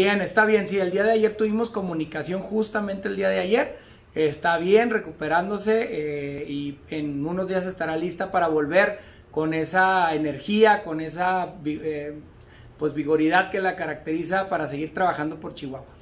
Bien, está bien, sí, el día de ayer tuvimos comunicación justamente el día de ayer, está bien, recuperándose eh, y en unos días estará lista para volver con esa energía, con esa eh, pues vigoridad que la caracteriza para seguir trabajando por Chihuahua.